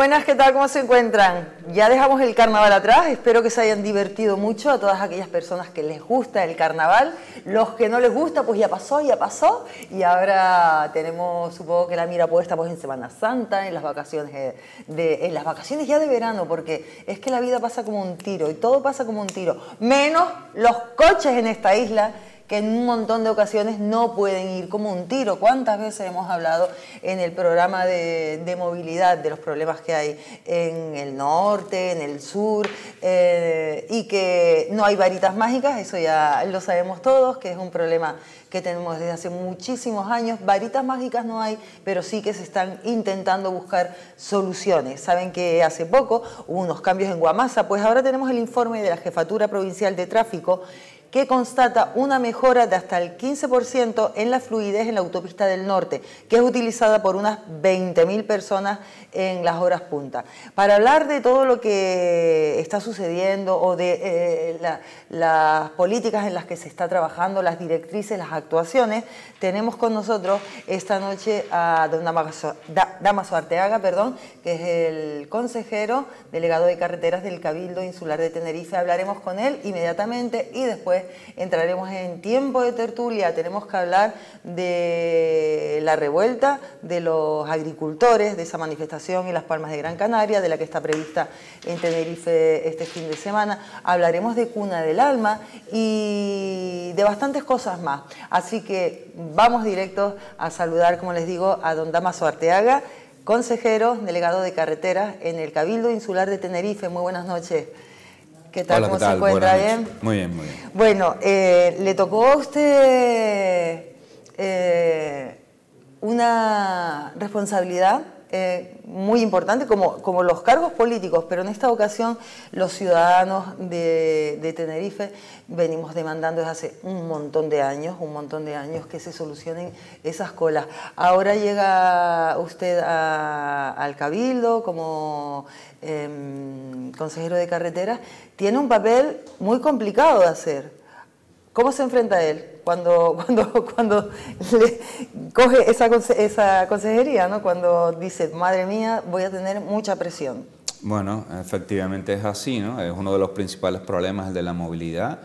buenas, ¿qué tal? ¿Cómo se encuentran? Ya dejamos el carnaval atrás, espero que se hayan divertido mucho a todas aquellas personas que les gusta el carnaval, los que no les gusta pues ya pasó, ya pasó y ahora tenemos supongo que la mira puesta pues en Semana Santa, en las vacaciones en las vacaciones ya de verano porque es que la vida pasa como un tiro y todo pasa como un tiro, menos los coches en esta isla que en un montón de ocasiones no pueden ir como un tiro. ¿Cuántas veces hemos hablado en el programa de, movilidad de los problemas que hay en el norte, en el sur, eh, y que no hay varitas mágicas? Eso ya lo sabemos todos, que es un problema que tenemos desde hace muchísimos años. Varitas mágicas no hay, pero sí que se están intentando buscar soluciones. Saben que hace poco hubo unos cambios en Guamasa, pues ahora tenemos el informe de la Jefatura Provincial de Tráfico que constata una mejora de hasta el 15% en la fluidez en la autopista del norte, que es utilizada por unas 20.000 personas en las horas punta. Para hablar de todo lo que está sucediendo o de eh, las políticas en las que se está trabajando, las directrices, las actuaciones, tenemos con nosotros esta noche a don Damaso, Arteaga, perdón, que es el consejero delegado de carreteras del Cabildo Insular de Tenerife. Hablaremos con él inmediatamente y después entraremos en tiempo de tertulia, tenemos que hablar de la revuelta de los agricultores, de esa manifestación en Las Palmas de Gran Canaria, de la que está prevista en Tenerife este fin de semana, hablaremos de Cuna del Alma y de bastantes cosas más. Así que vamos directos a saludar, como les digo, a don Damaso Arteaga, consejero, delegado de carreteras en el Cabildo Insular de Tenerife. Muy buenas noches. ¿Qué tal? ¿Cómo se encuentra? ¿Bien? Muy bien, muy bien. Bueno, eh, le tocó a usted eh, una responsabilidad eh, muy importante, como, como los cargos políticos, pero en esta ocasión los ciudadanos de, Tenerife venimos demandando desde hace un montón de años, un montón de años que se solucionen esas colas. Ahora llega usted al Cabildo como em, consejero de carreteras, tiene un papel muy complicado de hacer ¿Cómo se enfrenta él cuando, cuando, cuando le coge esa, esa consejería, ¿no? cuando dice, madre mía, voy a tener mucha presión? Bueno, efectivamente es así, ¿no? es uno de los principales problemas el de la movilidad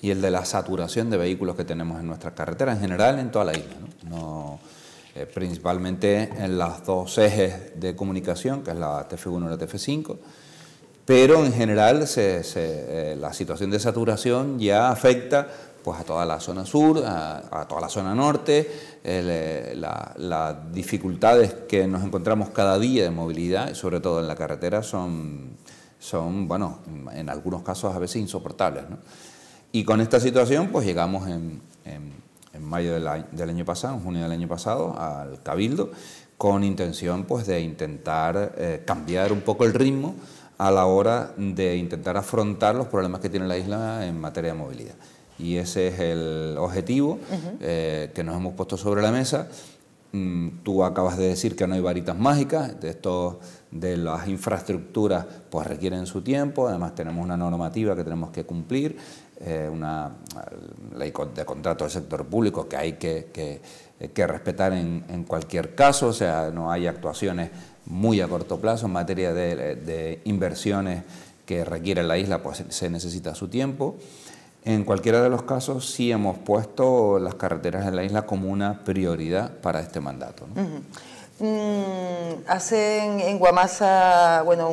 y el de la saturación de vehículos que tenemos en nuestras carreteras, en general en toda la isla. ¿no? Eh, principalmente en las dos ejes de comunicación, que es la TF1 y la TF5 pero en general eh, la situación de saturación ya afecta pues a toda la zona sur, a, toda la zona norte, eh, las dificultades que nos encontramos cada día de movilidad, sobre todo en la carretera, son, son bueno, en algunos casos a veces insoportables. ¿no? Y con esta situación, pues llegamos en, en, mayo del año, pasado, en junio del año pasado, al Cabildo, con intención pues de intentar eh, cambiar un poco el ritmo a la hora de intentar afrontar los problemas que tiene la isla en materia de movilidad y ese es el objetivo eh, que nos hemos puesto sobre la mesa. Mm, tú acabas de decir que no hay varitas mágicas, de de las infraestructuras pues requieren su tiempo, además tenemos una normativa que tenemos que cumplir, eh, una ley de contrato del sector público que hay que, eh, respetar en, cualquier caso, o sea, no hay actuaciones muy a corto plazo en materia de, de inversiones que requiere la isla, pues se necesita su tiempo. En cualquiera de los casos, sí hemos puesto las carreteras en la isla como una prioridad para este mandato. Mm, hacen en Guamasa, bueno,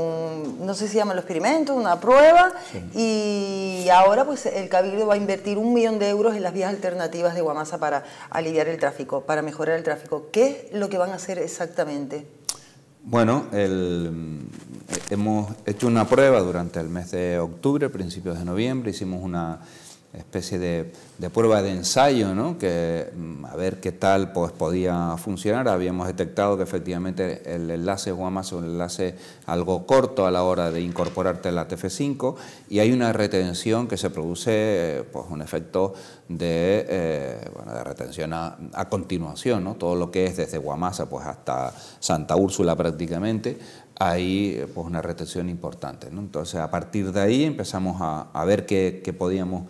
no sé si llama el experimento, una prueba, y ahora pues el Cabildo va a invertir un millón de euros en las vías alternativas de Guamasa para aliviar el tráfico, para mejorar el tráfico. ¿Qué es lo que van a hacer exactamente? Bueno, eh, hemos hecho una prueba durante el mes de octubre, principios de noviembre, hicimos una especie de, prueba de ensayo, ¿no? que mm, a ver qué tal pues, podía funcionar. Habíamos detectado que efectivamente el enlace Guamasa... es un enlace algo corto a la hora de incorporarte a la TF5 y hay una retención que se produce, eh, pues un efecto de, eh, retención a, continuación, ¿no? todo lo que es desde Guamasa pues, hasta Santa Úrsula prácticamente, hay pues, una retención importante. Entonces a partir de ahí empezamos a, ver qué, qué podíamos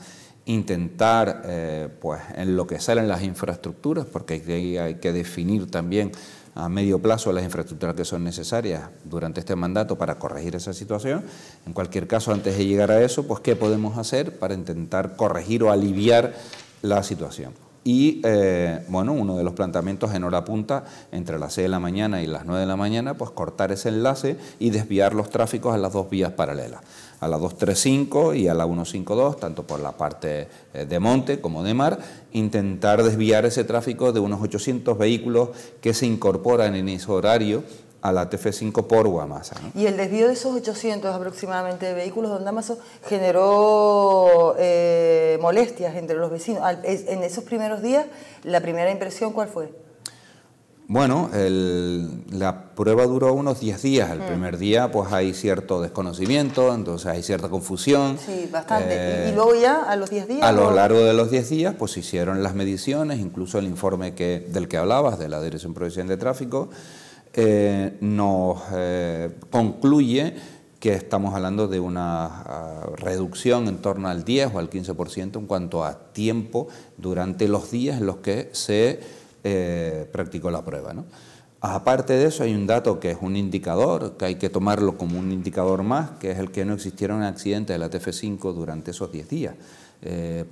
intentar eh, pues, enloquecer en las infraestructuras, porque hay, que definir también a medio plazo las infraestructuras que son necesarias durante este mandato para corregir esa situación. En cualquier caso, antes de llegar a eso, pues qué podemos hacer para intentar corregir o aliviar la situación. Y eh, bueno, uno de los planteamientos en hora punta, entre las 6 de la mañana y las 9 de la mañana, pues cortar ese enlace y desviar los tráficos a las dos vías paralelas a la 235 y a la 152, tanto por la parte eh, de monte como de mar, intentar desviar ese tráfico de unos 800 vehículos que se incorporan en ese horario a la TF5 por Guamasa. Y el desvío de esos 800 aproximadamente de vehículos de Damaso, generó eh, molestias entre los vecinos. en esos primeros días, ¿la primera impresión cuál fue? Bueno, la prueba duró unos 10 días. El mm. primer día pues hay cierto desconocimiento, entonces hay cierta confusión. Sí, bastante. ¿Y eh, luego ya a los 10 días? A lo largo de los 10 días pues se hicieron las mediciones, incluso el informe que, del que hablabas, de la Dirección Provincial de Tráfico, eh, nos eh, concluye que estamos hablando de una ah, reducción en torno al 10 o al 15% en cuanto a tiempo durante los días en los que se eh, practicó la prueba. ¿no? Aparte de eso, hay un dato que es un indicador, que hay que tomarlo como un indicador más, que es el que no existieron accidentes de la TF5 durante esos 10 días. Eh,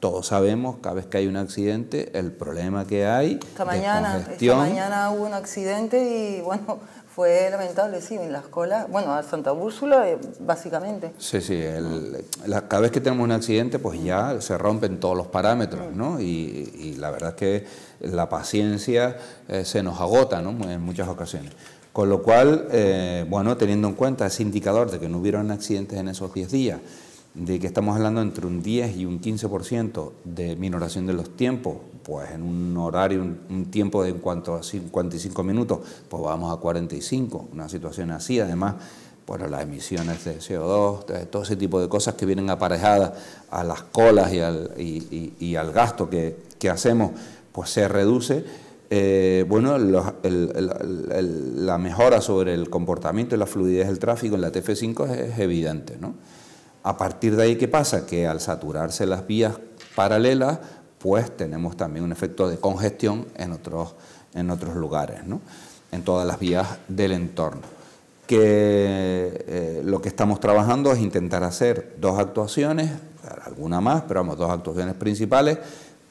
todos sabemos, cada vez que hay un accidente, el problema que hay. mañana, mañana hubo un accidente y bueno fue lamentable, sí, en las colas. Bueno, a Santa Úrsula, eh, básicamente. Sí, sí. cada vez que tenemos un accidente, pues ya se rompen todos los parámetros, ¿no? Y, la verdad es que la paciencia eh, se nos agota, ¿no? En muchas ocasiones. Con lo cual, eh, bueno, teniendo en cuenta ese indicador de que no hubieron accidentes en esos 10 días, de que estamos hablando entre un 10 y un 15% de minoración de los tiempos, pues en un horario, un, tiempo de en cuanto a 55 minutos, pues vamos a 45, una situación así, además, bueno, pues las emisiones de CO2, eh, todo ese tipo de cosas que vienen aparejadas a las colas y al, gasto que, hacemos, pues se reduce. Eh, bueno, la mejora sobre el comportamiento y la fluidez del tráfico en la TF5 es evidente, ¿no? A partir de ahí, ¿qué pasa? Que al saturarse las vías paralelas, pues tenemos también un efecto de congestión en otros, en otros lugares, ¿no? en todas las vías del entorno que eh, lo que estamos trabajando es intentar hacer dos actuaciones, alguna más, pero vamos, dos actuaciones principales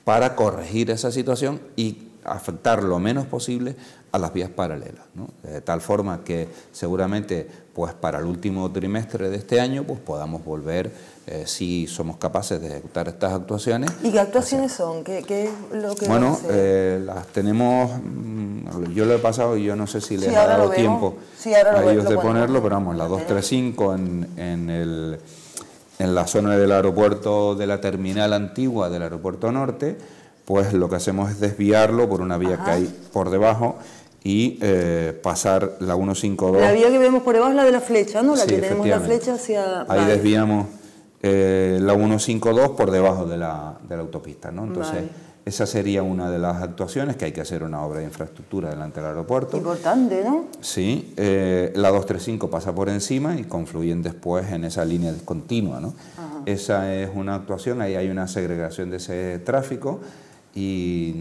para corregir esa situación y afectar lo menos posible a las vías paralelas. Eh, de tal forma que seguramente pues, para el último trimestre de este año pues, podamos volver, eh, si somos capaces de ejecutar estas actuaciones. ¿Y qué actuaciones son? ¿Qué, es lo que Bueno, eh, las tenemos, mm, yo lo he pasado y yo no sé si les ha dado tiempo a ellos de ponerlo, pero vamos, la 235 en, en el en la zona del aeropuerto de la terminal antigua del aeropuerto norte, pues lo que hacemos es desviarlo por una vía que hay por debajo y eh, pasar la 152. La vía que vemos por debajo es la de la flecha, ¿no? La que tenemos la flecha hacia... Ahí desviamos eh, la 152 por debajo de la, de la autopista, ¿no? Entonces, esa sería una de las actuaciones, que hay que hacer una obra de infraestructura delante del aeropuerto. Importante, ¿no? Sí, eh, la 235 pasa por encima y confluyen después en esa línea discontinua, ¿no? Esa es una actuación, ahí hay una segregación de ese tráfico y,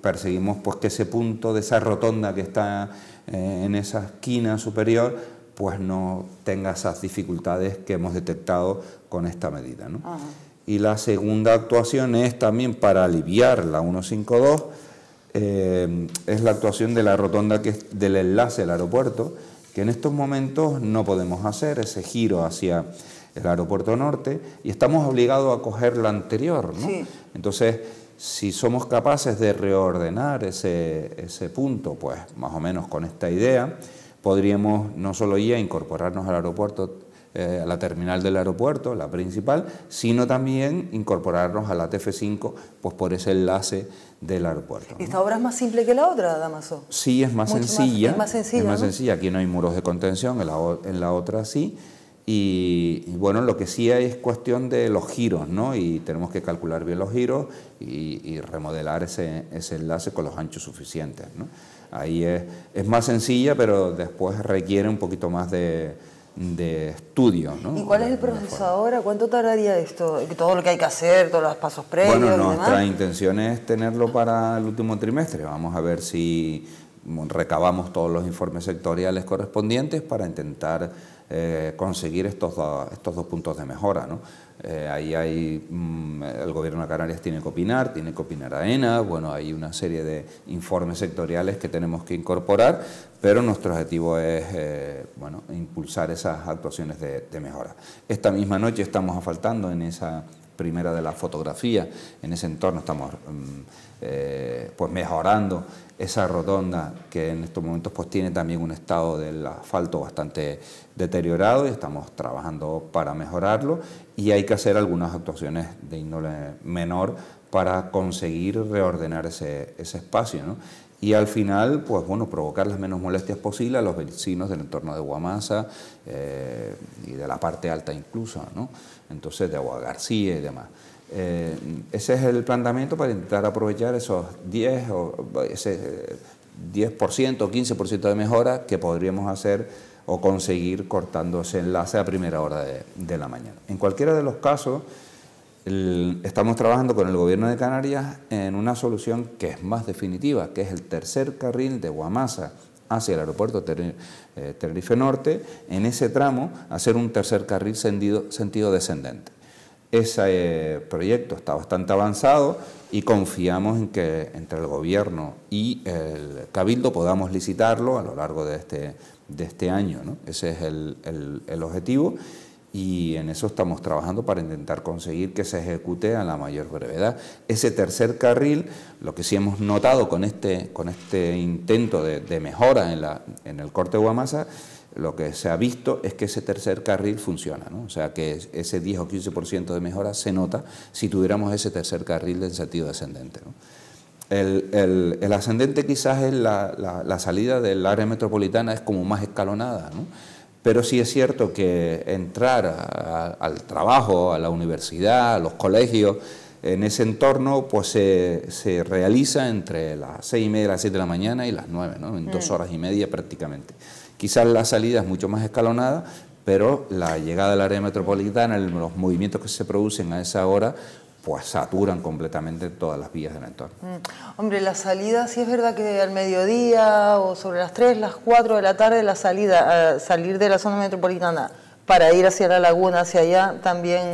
perseguimos pues que ese punto de esa rotonda que está eh, en esa esquina superior pues no tenga esas dificultades que hemos detectado con esta medida. ¿no? Ah. Y la segunda actuación es también para aliviar la 152, eh, es la actuación de la rotonda que es del enlace al aeropuerto, que en estos momentos no podemos hacer ese giro hacia el aeropuerto norte y estamos obligados a coger la anterior. ¿no? Entonces, si somos capaces de reordenar ese, ese, punto, pues más o menos con esta idea, podríamos no solo ya incorporarnos al aeropuerto, eh, a la terminal del aeropuerto, la principal, sino también incorporarnos a la TF5, pues por ese enlace del aeropuerto. ¿Esta obra es más simple que la otra, Damaso? Sí, es más sencilla. es más sencilla. Es más sencilla. Aquí no hay muros de contención, en la, en la otra sí y, bueno, lo que sí hay es cuestión de los giros, ¿no? Y tenemos que calcular bien los giros y, remodelar ese, ese, enlace con los anchos suficientes, ¿no? Ahí es, es, más sencilla, pero después requiere un poquito más de, de estudio, ¿no? ¿Y cuál es el proceso ahora? ¿Cuánto tardaría esto? Todo lo que hay que hacer, todos los pasos previos Bueno, nuestra intención es tenerlo para el último trimestre. Vamos a ver si recabamos todos los informes sectoriales correspondientes para intentar eh, conseguir estos dos, estos dos puntos de mejora. ¿no? Eh, ahí hay, mm, el Gobierno de Canarias tiene que opinar, tiene que opinar AENA, bueno, hay una serie de informes sectoriales que tenemos que incorporar, pero nuestro objetivo es, eh, bueno, impulsar esas actuaciones de, de, mejora. Esta misma noche estamos asfaltando en esa primera de la fotografía. En ese entorno estamos mm, eh, pues mejorando esa rotonda que en estos momentos pues tiene también un estado del asfalto bastante deteriorado y estamos trabajando para mejorarlo y hay que hacer algunas actuaciones de índole menor para conseguir reordenar ese, espacio y al final, pues bueno, provocar las menos molestias posibles a los vecinos del entorno de Guamasa eh, y de la parte alta incluso, ¿no? Entonces, de Agua García y demás. Eh, ese es el planteamiento para intentar aprovechar esos 10 o ese 10% o 15% de mejora que podríamos hacer o conseguir cortando ese enlace a primera hora de la mañana. En cualquiera de los casos, estamos trabajando con el Gobierno de Canarias en una solución que es más definitiva, que es el tercer carril de Guamasa hacia el aeropuerto eh, Tenerife Norte, en ese tramo hacer un tercer carril sentido, descendente. Ese eh, proyecto está bastante avanzado y confiamos en que entre el Gobierno y el Cabildo podamos licitarlo a lo largo de este, este año. Ese es el objetivo y en eso estamos trabajando para intentar conseguir que se ejecute a la mayor brevedad. Ese tercer carril, lo que sí hemos notado con este, con este intento de, mejora en, la, en el corte de Guamasa, lo que se ha visto es que ese tercer carril funciona, ¿no? o sea que ese 10 o 15% de mejora se nota si tuviéramos ese tercer carril en sentido ascendente. El, el, ascendente quizás es la, la, la, salida del área metropolitana, es como más escalonada. ¿no? Pero sí es cierto que entrar al trabajo, a la universidad, a los colegios, en ese entorno, pues se, realiza entre las seis y media, las 7 de la mañana y las nueve, en dos mm. horas y media prácticamente. Quizás la salida es mucho más escalonada, pero la llegada al área metropolitana, los movimientos que se producen a esa hora, pues saturan completamente todas las vías del entorno. Mm. Hombre, la salida, sí es verdad que al mediodía o sobre las 3, las 4 de la tarde, la salida, eh, salir de la zona metropolitana para ir hacia la laguna, hacia allá, también,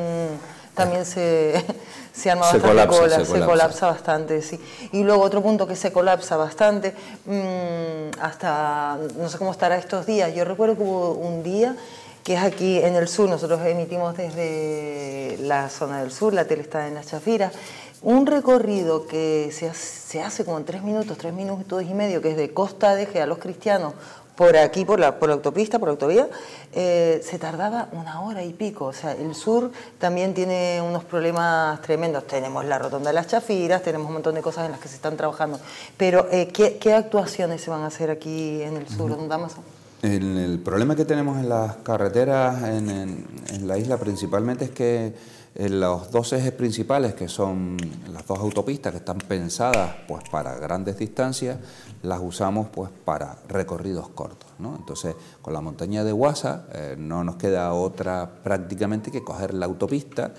también se, se arma bastante cola, se, colapsa. bastante, sí. Y luego otro punto que se colapsa bastante, mm, hasta, no sé cómo estará estos días, yo recuerdo que hubo un día que es aquí en el sur, nosotros emitimos desde la zona del sur, la tele está en las chafiras. un recorrido que se hace, como en tres minutos, tres minutos y medio, que es de Costa de a los cristianos, por aquí, por la, autopista, por la autovía, eh, se tardaba una hora y pico. O sea, el sur también tiene unos problemas tremendos. Tenemos la rotonda de las chafiras, tenemos un montón de cosas en las que se están trabajando. Pero, eh, ¿qué, actuaciones se van a hacer aquí en el sur, en Damaso? El, problema que tenemos en las carreteras en, la isla principalmente es que eh, los dos ejes principales, que son las dos autopistas que están pensadas pues, para grandes distancias, las usamos pues, para recorridos cortos. Entonces, con la montaña de Guasa eh, no nos queda otra prácticamente que coger la autopista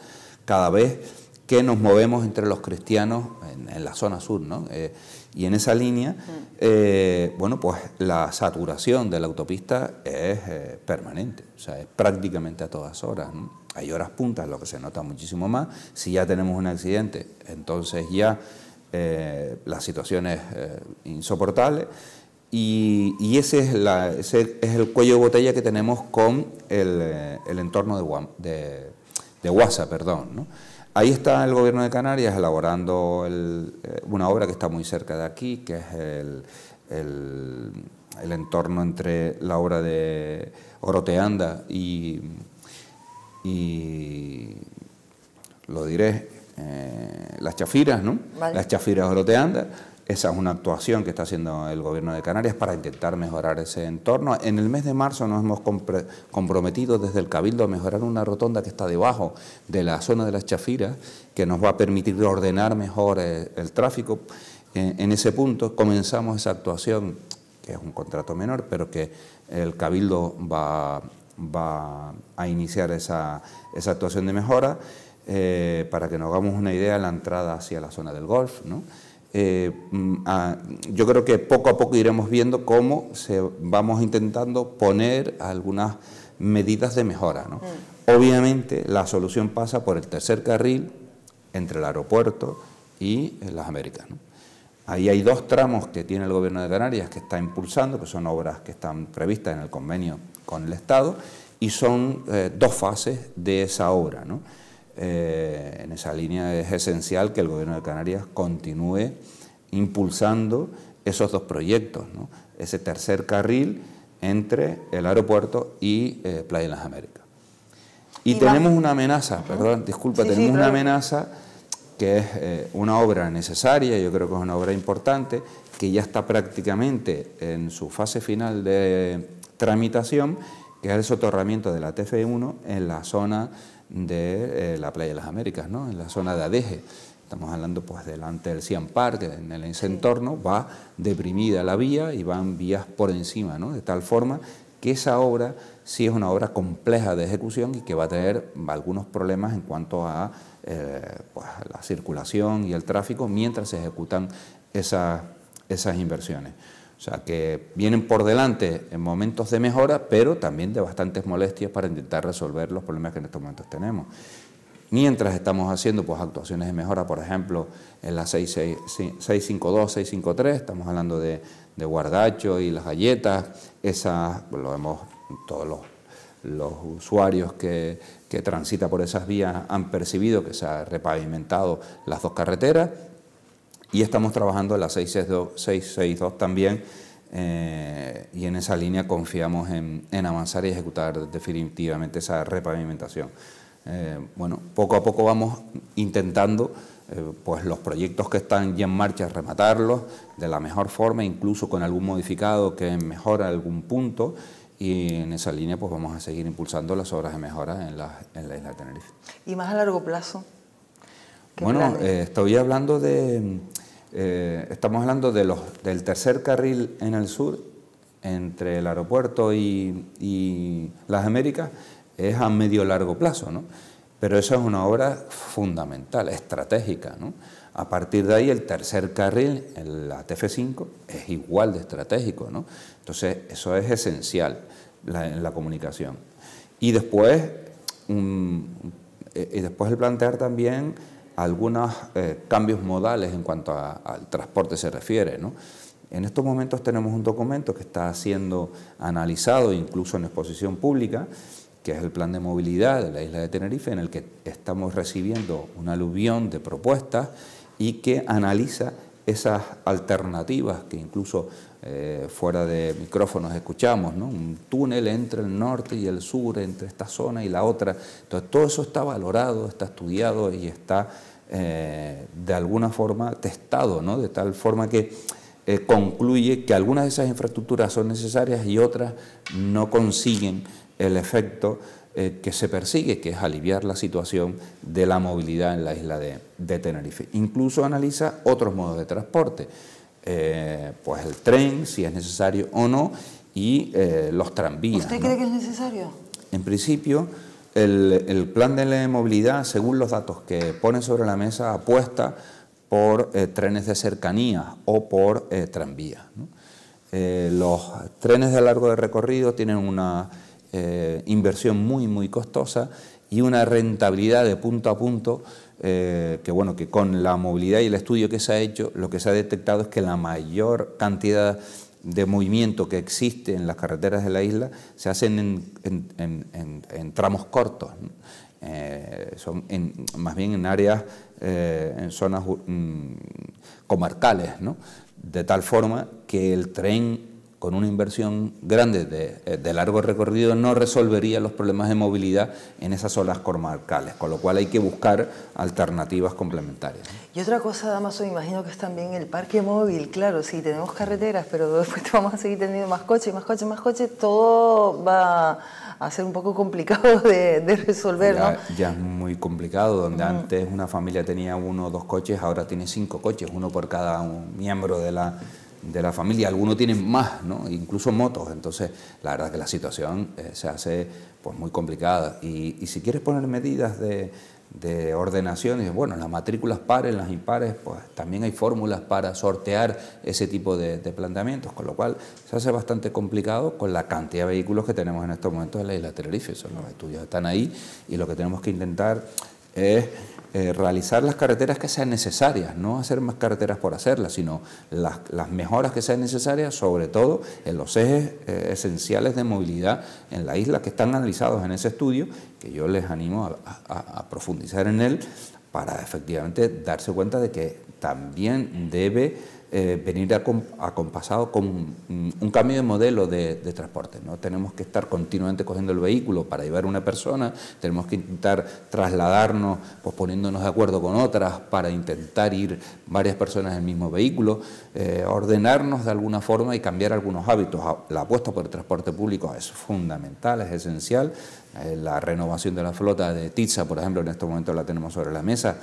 cada vez que nos movemos entre los cristianos en, la zona sur. ¿no? Eh, y en esa línea, eh, bueno, pues la saturación de la autopista es eh, permanente, o sea, es prácticamente a todas horas. Hay horas puntas, lo que se nota muchísimo más. Si ya tenemos un accidente, entonces ya eh, la situación es insoportable. Y, ese, es es el cuello de botella que tenemos con el, entorno de, de, de WhatsApp, perdón, Ahí está el gobierno de Canarias elaborando eh, una obra que está muy cerca de aquí, que es el, entorno entre la obra de Oroteanda y, lo diré, eh, las chafiras, ¿no? Las chafiras Oroteanda esa es una actuación que está haciendo el Gobierno de Canarias para intentar mejorar ese entorno. En el mes de marzo nos hemos comprometido desde el Cabildo a mejorar una rotonda que está debajo de la zona de las chafiras, que nos va a permitir ordenar mejor eh, el, tráfico. En, ese punto comenzamos esa actuación, que es un contrato menor, pero que el Cabildo va, va a iniciar esa, actuación de mejora. Eh, para que nos hagamos una idea, la entrada hacia la zona del golf, ¿no? Eh, mm, yo creo que poco a poco iremos viendo cómo se, vamos intentando poner algunas medidas de mejora. ¿no? Mm. Obviamente la solución pasa por el tercer carril entre el aeropuerto y eh, las Américas. ¿no? Ahí hay dos tramos que tiene el Gobierno de Canarias que está impulsando, que son obras que están previstas en el convenio con el Estado, y son eh, dos fases de esa obra. ¿no? esa línea es esencial que el Gobierno de Canarias continúe impulsando esos dos proyectos, ese tercer carril entre el aeropuerto y eh, Playa de las Américas. Y, tenemos una amenaza, perdón, disculpa, tenemos una amenaza que es eh, una obra necesaria, yo creo que es una obra importante, que ya está prácticamente en su fase final de tramitación, que es el sotorramiento de la TF1 en la zona de eh, la Playa de las Américas, ¿no? en la zona de Adeje. Estamos hablando pues delante del Cian Park, en, el, entorno va deprimida la vía y van vías por encima, ¿no? de tal forma que esa obra sí es una obra compleja de ejecución y que va a tener algunos problemas en cuanto a eh, pues, la circulación y el tráfico mientras se ejecutan esas inversiones. O sea, que vienen por delante en momentos de mejora, pero también de bastantes molestias para intentar resolver los problemas que en estos momentos tenemos. Mientras estamos haciendo pues, actuaciones de mejora, por ejemplo, en la 652, 653, estamos hablando de, de guardacho y las galletas, lo vemos todos los, los usuarios que, que transita por esas vías han percibido que se ha repavimentado las dos carreteras y estamos trabajando en la 662, también. Eh, y en esa línea confiamos en, avanzar y ejecutar definitivamente esa repavimentación. Eh, bueno, poco a poco vamos intentando eh, pues los proyectos que están ya en marcha rematarlos de la mejor forma, incluso con algún modificado que mejora algún punto y en esa línea pues vamos a seguir impulsando las obras de mejora en la, en la isla de Tenerife. ¿Y más a largo plazo? Bueno, estoy hablando de eh, estamos hablando de los, del tercer carril en el sur, entre el aeropuerto y, las Américas, es a medio largo plazo, ¿no? Pero eso es una obra fundamental, estratégica, A partir de ahí, el tercer carril, la TF5, es igual de estratégico, ¿no? Entonces, eso es esencial en la comunicación. Y después, eh, y después el plantear también algunos eh, cambios modales en cuanto al transporte se refiere. En estos momentos tenemos un documento que está siendo analizado incluso en exposición pública, que es el plan de movilidad de la isla de Tenerife, en el que estamos recibiendo un aluvión de propuestas y que analiza esas alternativas que incluso eh, fuera de micrófonos escuchamos, un túnel entre el norte y el sur, entre esta zona y la otra. Entonces todo eso está valorado, está estudiado y está eh, de alguna forma testado, de tal forma que eh, concluye que algunas de esas infraestructuras son necesarias y otras no consiguen el efecto que se persigue, que es aliviar la situación de la movilidad en la isla de Tenerife. Incluso analiza otros modos de transporte. Eh, pues el tren, si es necesario o no, y eh, los tranvías. ¿Usted cree que es necesario? En principio, el, plan de la movilidad, según los datos que pone sobre la mesa, apuesta por eh, trenes de cercanía o por tranvías. los trenes de largo de recorrido tienen una inversión muy, muy costosa y una rentabilidad de punto a punto eh, que bueno, que con la movilidad y el estudio que se ha hecho, lo que se ha detectado es que la mayor cantidad de movimiento que existe en las carreteras de la isla se hacen en, tramos cortos, eh, son más bien en áreas, eh, en zonas mm, comarcales, ¿no? de tal forma que el tren con una inversión grande eh, de, largo recorrido no resolvería los problemas de movilidad en esas olas comarcales, con lo cual hay que buscar alternativas complementarias. Y otra cosa, Damaso, imagino que es también el parque móvil, claro, sí, tenemos carreteras, pero después vamos a seguir teniendo más coches, más coches, más coches, todo va a ser un poco complicado de, resolver, ya, es muy complicado, donde antes una familia tenía uno o dos coches, ahora tiene cinco coches, uno por cada miembro de la de la familia, algunos tienen más, ¿no? incluso motos, entonces la verdad que la situación eh, se hace pues, muy complicada y, si quieres poner medidas de, ordenación, y bueno, las matrículas pares, las impares, pues también hay fórmulas para sortear ese tipo de, planteamientos, con lo cual se hace bastante complicado con la cantidad de vehículos que tenemos en estos momentos en la isla de Tenerife. Son los estudios están ahí y lo que tenemos que intentar es eh, realizar las carreteras que sean necesarias, no hacer más carreteras por hacerlas, sino las, mejoras que sean necesarias, sobre todo en los ejes eh, esenciales de movilidad en la isla que están analizados en ese estudio, que yo les animo a profundizar en él para efectivamente darse cuenta de que también debe eh, venir acompasado con un cambio de modelo de, transporte. No tenemos que estar continuamente cogiendo el vehículo para llevar a una persona, tenemos que intentar trasladarnos, pues poniéndonos de acuerdo con otras para intentar ir varias personas en el mismo vehículo, eh, ordenarnos de alguna forma y cambiar algunos hábitos. Ah, la apuesta por el transporte público es fundamental, es esencial. Eh, la renovación de la flota de Tiza, por ejemplo, en este momento la tenemos sobre la mesa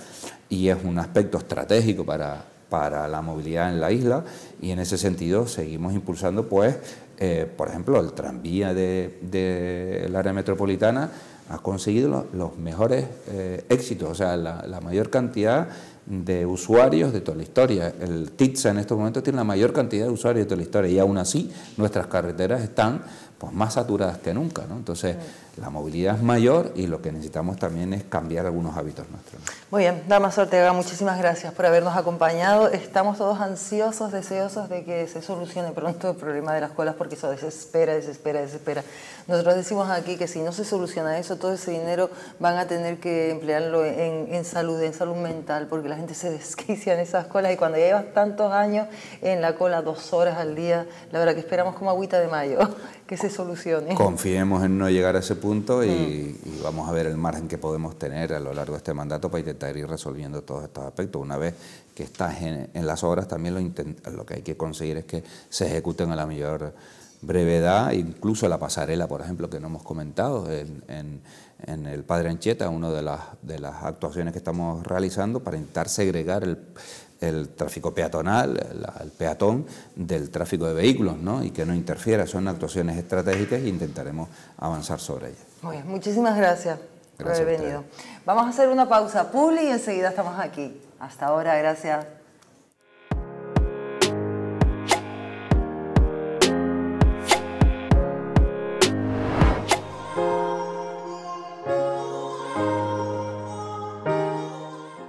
y es un aspecto estratégico para para la movilidad en la isla y en ese sentido seguimos impulsando, pues, eh, por ejemplo, el tranvía del de, área metropolitana ha conseguido los mejores eh, éxitos, o sea, la, mayor cantidad de usuarios de toda la historia. El TITSA en estos momentos tiene la mayor cantidad de usuarios de toda la historia y aún así nuestras carreteras están pues, más saturadas que nunca. ¿no? Entonces, la movilidad es mayor y lo que necesitamos también es cambiar algunos hábitos nuestros. Muy bien, dama Ortega, muchísimas gracias por habernos acompañado. Estamos todos ansiosos, deseosos de que se solucione pronto el problema de las colas porque eso desespera, desespera, desespera. Nosotros decimos aquí que si no se soluciona eso, todo ese dinero van a tener que emplearlo en, salud, en salud mental, porque la gente se desquicia en esas colas y cuando llevas tantos años en la cola, dos horas al día, la verdad que esperamos como agüita de mayo que se solucione. Confiemos en no llegar a ese punto mm. y, vamos a ver el margen que podemos tener a lo largo de este mandato para intentar ir resolviendo todos estos aspectos. Una vez que estás en, las obras, también lo, que hay que conseguir es que se ejecuten a la mayor brevedad, incluso la pasarela, por ejemplo, que no hemos comentado en, el Padre Ancheta, una de las, de las actuaciones que estamos realizando para intentar segregar el el tráfico peatonal, el, peatón del tráfico de vehículos, ¿no? Y que no interfiera. Son actuaciones estratégicas e intentaremos avanzar sobre ellas. Muy bien, muchísimas gracias, gracias por haber venido. Vamos a hacer una pausa, Puli, y enseguida estamos aquí. Hasta ahora, gracias.